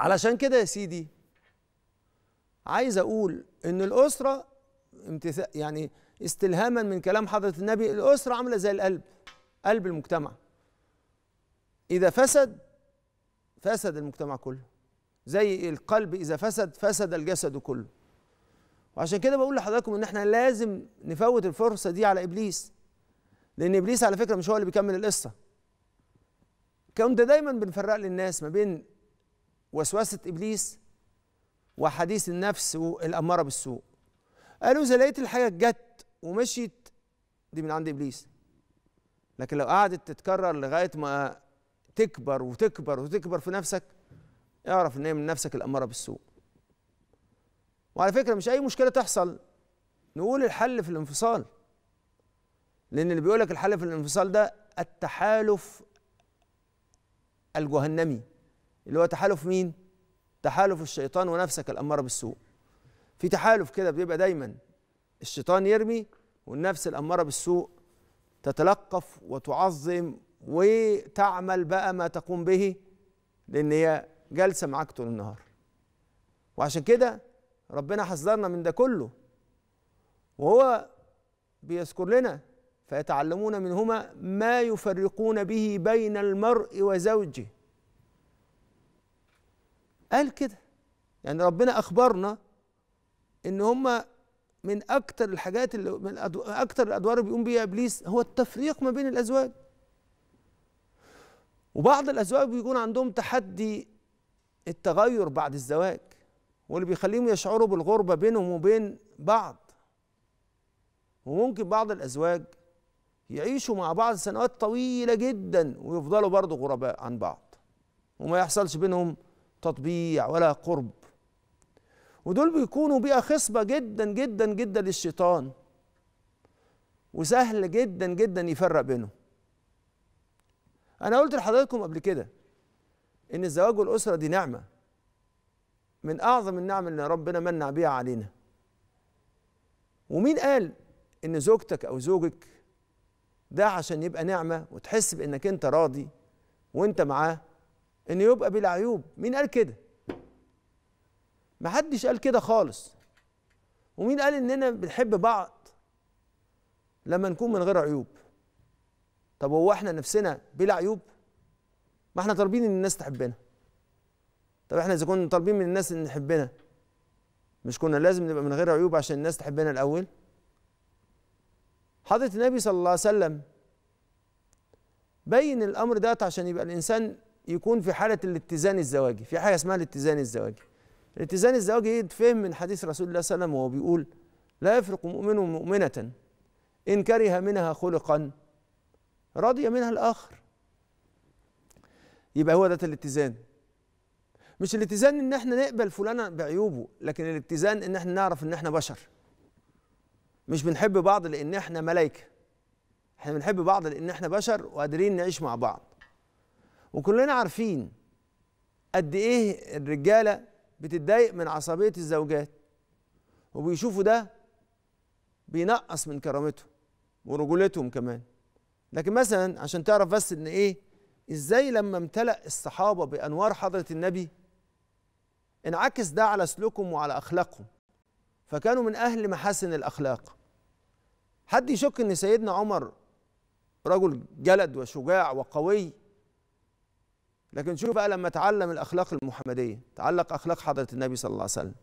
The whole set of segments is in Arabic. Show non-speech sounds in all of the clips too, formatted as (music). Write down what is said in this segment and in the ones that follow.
علشان كده يا سيدي عايز اقول ان الاسره امتثال يعني استلهاما من كلام حضره النبي الاسره عامله زي القلب قلب المجتمع اذا فسد فسد المجتمع كله زي القلب اذا فسد فسد الجسد كله وعشان كده بقول لحضراتكم ان احنا لازم نفوت الفرصه دي على ابليس لان ابليس على فكره مش هو اللي بيكمل القصه كنت دايما بنفرق للناس ما بين وسواسة إبليس وحديث النفس الأمارة بالسوء قالوا إذا لقيت الحاجة جت ومشيت دي من عند إبليس لكن لو قعدت تتكرر لغاية ما تكبر وتكبر وتكبر في نفسك اعرف إن هي من نفسك الأمارة بالسوء وعلى فكرة مش أي مشكلة تحصل نقول الحل في الانفصال لأن اللي بيقولك الحل في الانفصال ده التحالف الجهنمي اللي هو تحالف مين تحالف الشيطان ونفسك الاماره بالسوء في تحالف كده بيبقى دايما الشيطان يرمي والنفس الاماره بالسوء تتلقف وتعظم وتعمل بقى ما تقوم به لان هي جالسه معاك طول النهار وعشان كده ربنا حذرنا من ده كله وهو بيذكر لنا فيتعلمون منهما ما يفرقون به بين المرء وزوجه قال كده يعني ربنا اخبرنا ان هم من اكتر الحاجات اللي من اكتر الادوار اللي بيقوم بيها ابليس هو التفريق ما بين الازواج وبعض الازواج بيكون عندهم تحدي التغير بعد الزواج واللي بيخليهم يشعروا بالغربه بينهم وبين بعض وممكن بعض الازواج يعيشوا مع بعض سنوات طويله جدا ويفضلوا برضه غرباء عن بعض وما يحصلش بينهم تطبيع ولا قرب ودول بيكونوا بيئة خصبة جدا جدا جدا للشيطان وسهل جدا جدا يفرق بينهم أنا قلت لحضراتكم قبل كده إن الزواج والأسرة دي نعمة من أعظم النعم اللي ربنا منع بيها علينا ومين قال إن زوجتك أو زوجك ده عشان يبقى نعمة وتحس بإنك أنت راضي وأنت معاه انه يبقى بلا عيوب مين قال كده ما حدش قال كده خالص ومين قال اننا بنحب بعض لما نكون من غير عيوب طب هو احنا نفسنا بلا عيوب ما احنا طالبين ان الناس تحبنا طب احنا اذا كنا طالبين من الناس ان نحبنا مش كنا لازم نبقى من غير عيوب عشان الناس تحبنا الاول حضرة النبي صلى الله عليه وسلم بين الامر ده عشان يبقى الانسان يكون في حاله الاتزان الزواجي في حاجه اسمها الاتزان الزواجي الاتزان الزواجي يتفهم من حديث رسول الله صلى الله عليه وسلم وهو بيقول لا يفرق مؤمن مؤمنه ان كره منها خلقا رضي منها الاخر يبقى هو ده الاتزان مش الاتزان ان احنا نقبل فلانا بعيوبه لكن الاتزان ان احنا نعرف ان احنا بشر مش بنحب بعض لان احنا ملائكه احنا بنحب بعض لان احنا بشر وقادرين نعيش مع بعض وكلنا عارفين قد ايه الرجاله بتتضايق من عصبيه الزوجات وبيشوفوا ده بينقص من كرامتهم ورجولتهم كمان لكن مثلا عشان تعرف بس ان ايه ازاي لما امتلأ الصحابه بانوار حضره النبي انعكس ده على سلوكهم وعلى اخلاقهم فكانوا من اهل محاسن الاخلاق حد يشك ان سيدنا عمر رجل جلد وشجاع وقوي لكن شوف بقى لما تعلم الاخلاق المحمديه تعلق اخلاق حضره النبي صلى الله عليه وسلم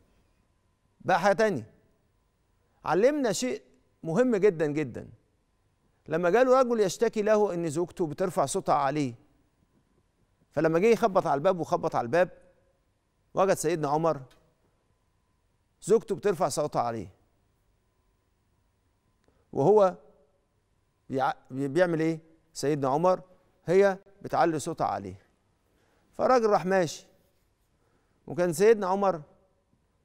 بقى حاجه تاني علمنا شيء مهم جدا جدا لما جاله رجل يشتكي له ان زوجته بترفع صوتها عليه فلما جه يخبط على الباب وخبط على الباب وجد سيدنا عمر زوجته بترفع صوتها عليه وهو بيعمل ايه سيدنا عمر هي بتعلي صوتها عليه فالراجل راح ماشي وكان سيدنا عمر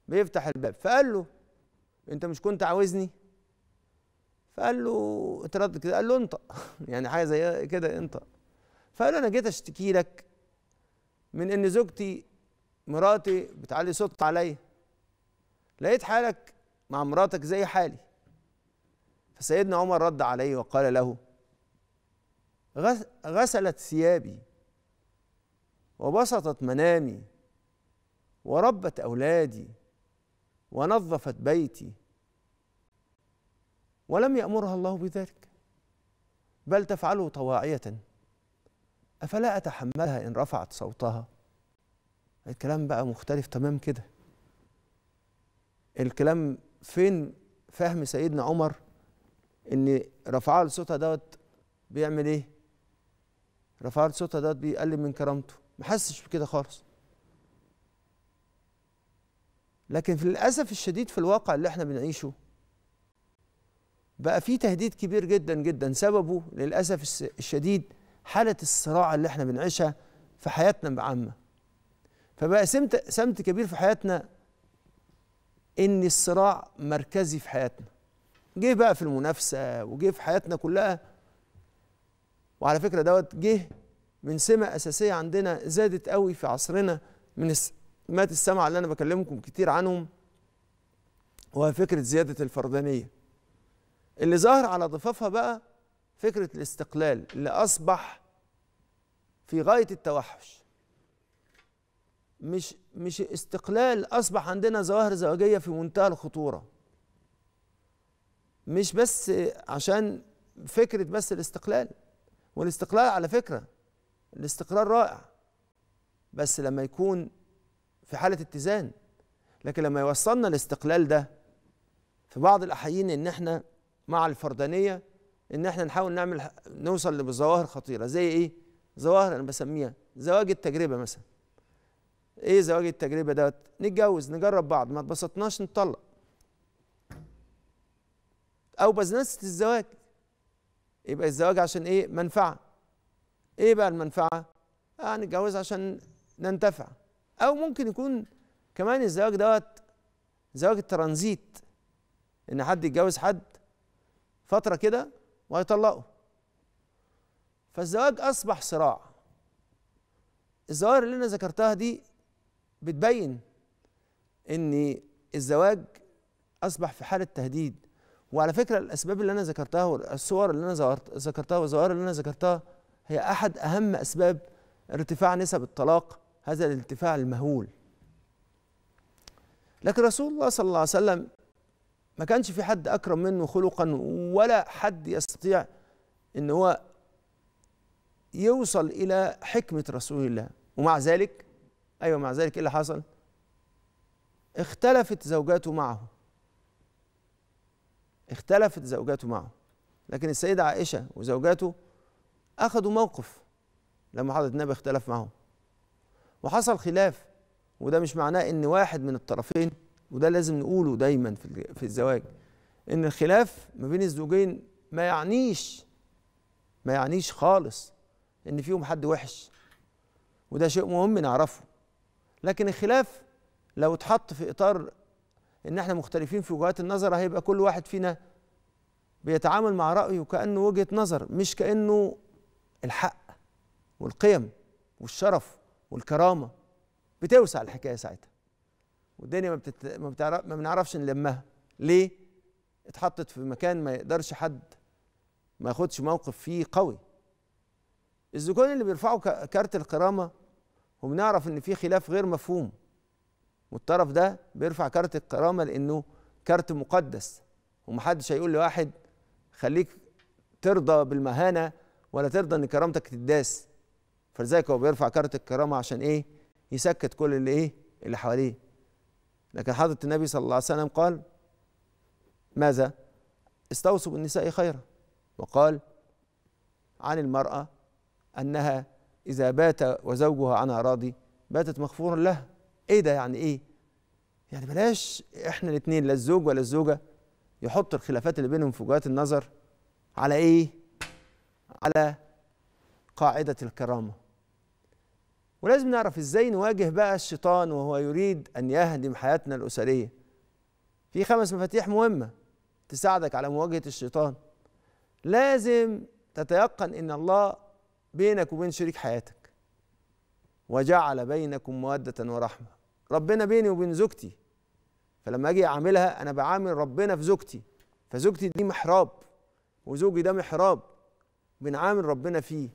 بيفتح الباب فقال له انت مش كنت عاوزني فقال له اتردد كده قال له انطق (laughs) يعني حاجه زي كده انطق فقال له انا جيت اشتكي لك من ان زوجتي مراتي بتعلي صوت عليا لقيت حالك مع مراتك زي حالي فسيدنا عمر رد عليه وقال له غسلت ثيابي وبسطت منامي وربت اولادي ونظفت بيتي ولم يامرها الله بذلك بل تفعله طواعيه افلا اتحملها ان رفعت صوتها الكلام بقى مختلف تمام كده الكلام فين فهم سيدنا عمر ان رفعها لصوتها دوت بيعمل ايه رفعها لصوتها دوت بيقلل من كرامته ما حسش بكده خالص لكن في للاسف الشديد في الواقع اللي احنا بنعيشه بقى في تهديد كبير جدا جدا سببه للاسف الشديد حاله الصراع اللي احنا بنعيشها في حياتنا بعامه فبقى سمت سمت كبير في حياتنا ان الصراع مركزي في حياتنا جه بقى في المنافسه وجه في حياتنا كلها وعلى فكره دوت جه من سمة أساسية عندنا زادت قوي في عصرنا من مات السمع اللي أنا بكلمكم كتير عنهم وهي فكرة زيادة الفردانية اللي ظهر على ضفافها بقى فكرة الاستقلال اللي أصبح في غاية التوحش مش مش استقلال أصبح عندنا ظواهر زواجية في منتهى الخطورة مش بس عشان فكرة بس الاستقلال والاستقلال على فكرة الاستقرار رائع بس لما يكون في حاله اتزان لكن لما يوصلنا الاستقلال ده في بعض الاحيان ان احنا مع الفردانيه ان احنا نحاول نعمل نوصل لظواهر خطيره زي ايه ظواهر انا بسميها زواج التجربه مثلا ايه زواج التجربه دوت نتجوز نجرب بعض ما اتبسطناش نطلق او بزنسه الزواج يبقى الزواج عشان ايه منفعه ايه بقى المنفعه؟ اه نتجوز عشان ننتفع او ممكن يكون كمان الزواج دوت زواج الترانزيت ان حد يتجوز حد فتره كده ويطلقه فالزواج اصبح صراع الظواهر اللي انا ذكرتها دي بتبين ان الزواج اصبح في حاله تهديد وعلى فكره الاسباب اللي انا ذكرتها والصور اللي انا ذكرتها والظواهر اللي انا ذكرتها هي أحد أهم أسباب ارتفاع نسب الطلاق هذا الارتفاع المهول لكن رسول الله صلى الله عليه وسلم ما كانش في حد أكرم منه خلقا ولا حد يستطيع أن هو يوصل إلى حكمة رسول الله ومع ذلك أيوة مع ذلك إيه اللي حصل اختلفت زوجاته معه اختلفت زوجاته معه لكن السيدة عائشة وزوجاته اخذوا موقف لما حضرة النبي اختلف معهم وحصل خلاف وده مش معناه ان واحد من الطرفين وده لازم نقوله دايما في في الزواج ان الخلاف ما بين الزوجين ما يعنيش ما يعنيش خالص ان فيهم حد وحش وده شيء مهم نعرفه لكن الخلاف لو اتحط في اطار ان احنا مختلفين في وجهات النظر هيبقى كل واحد فينا بيتعامل مع رايه كانه وجهه نظر مش كانه الحق والقيم والشرف والكرامه بتوسع الحكايه ساعتها والدنيا ما, بتت... ما, بتعرف... ما بنعرفش نلمها ليه اتحطت في مكان ما يقدرش حد ما ياخدش موقف فيه قوي الزكون اللي بيرفعوا ك... كارت الكرامه وبنعرف ان في خلاف غير مفهوم والطرف ده بيرفع كارت الكرامه لانه كارت مقدس ومحدش هيقول لواحد خليك ترضى بالمهانه ولا ترضى ان كرامتك تداس فلذلك هو بيرفع كارت الكرامه عشان ايه يسكت كل اللي ايه اللي حواليه لكن حضره النبي صلى الله عليه وسلم قال ماذا استوصوا بالنساء خيرا وقال عن المراه انها اذا بات وزوجها عنها راضي باتت مغفورا لها ايه ده يعني ايه يعني بلاش احنا الاثنين لا الزوج ولا الزوجه يحط الخلافات اللي بينهم في وجهات النظر على ايه على قاعدة الكرامة ولازم نعرف ازاي نواجه بقى الشيطان وهو يريد أن يهدم حياتنا الأسرية في خمس مفاتيح مهمة تساعدك على مواجهة الشيطان لازم تتيقن أن الله بينك وبين شريك حياتك وجعل بينكم مودة ورحمة ربنا بيني وبين زوجتي فلما أجي أعملها أنا بعامل ربنا في زوجتي فزوجتي دي محراب وزوجي ده محراب بنعامل ربنا فيه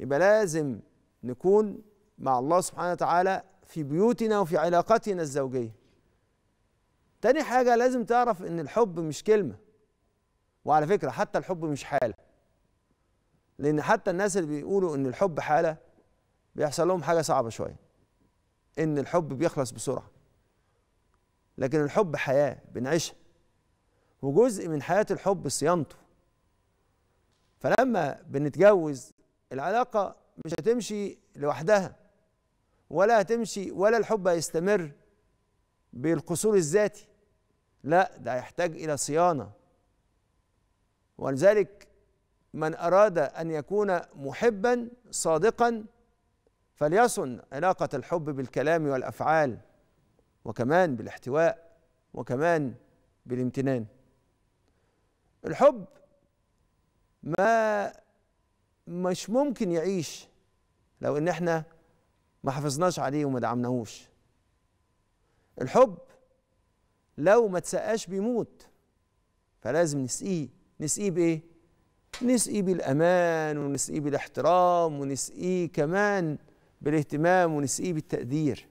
يبقى لازم نكون مع الله سبحانه وتعالى في بيوتنا وفي علاقتنا الزوجية تاني حاجة لازم تعرف ان الحب مش كلمة وعلى فكرة حتى الحب مش حالة لان حتى الناس اللي بيقولوا ان الحب حالة بيحصل لهم حاجة صعبة شوية ان الحب بيخلص بسرعة لكن الحب حياة بنعيشها وجزء من حياة الحب صيانته فلما بنتجوز العلاقة مش هتمشي لوحدها ولا هتمشي ولا الحب هيستمر بالقصور الذاتي لا ده هيحتاج إلى صيانة ولذلك من أراد أن يكون محبا صادقا فليصن علاقة الحب بالكلام والأفعال وكمان بالاحتواء وكمان بالامتنان الحب ما مش ممكن يعيش لو ان احنا ما حافظناش عليه وما دعمناهوش الحب لو ما تسقاش بيموت فلازم نسقيه نسقيه بايه نسقيه بالامان ونسقيه بالاحترام ونسقيه كمان بالاهتمام ونسقيه بالتقدير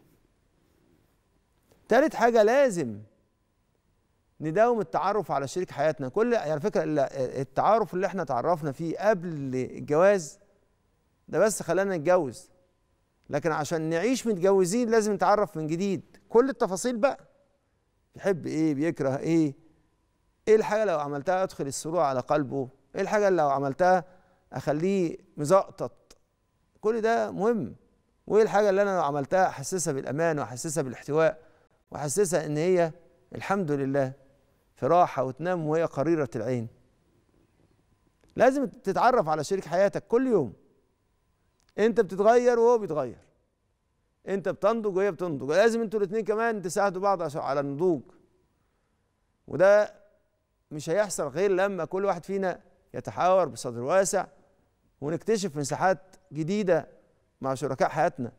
تالت حاجه لازم نداوم التعرف على شريك حياتنا كل يعني على يعني فكره التعارف اللي احنا تعرفنا فيه قبل الجواز ده بس خلانا نتجوز لكن عشان نعيش متجوزين لازم نتعرف من جديد كل التفاصيل بقى بيحب ايه بيكره ايه ايه الحاجه لو عملتها ادخل السرور على قلبه ايه الحاجه اللي لو عملتها اخليه مزقطط كل ده مهم وايه الحاجه اللي انا لو عملتها احسسها بالامان واحسسها بالاحتواء واحسسها ان هي الحمد لله في راحه وتنام وهي قريره العين لازم تتعرف على شريك حياتك كل يوم انت بتتغير وهو بيتغير انت بتنضج وهي بتنضج لازم انتوا الاثنين كمان تساعدوا بعض على النضوج وده مش هيحصل غير لما كل واحد فينا يتحاور بصدر واسع ونكتشف مساحات جديده مع شركاء حياتنا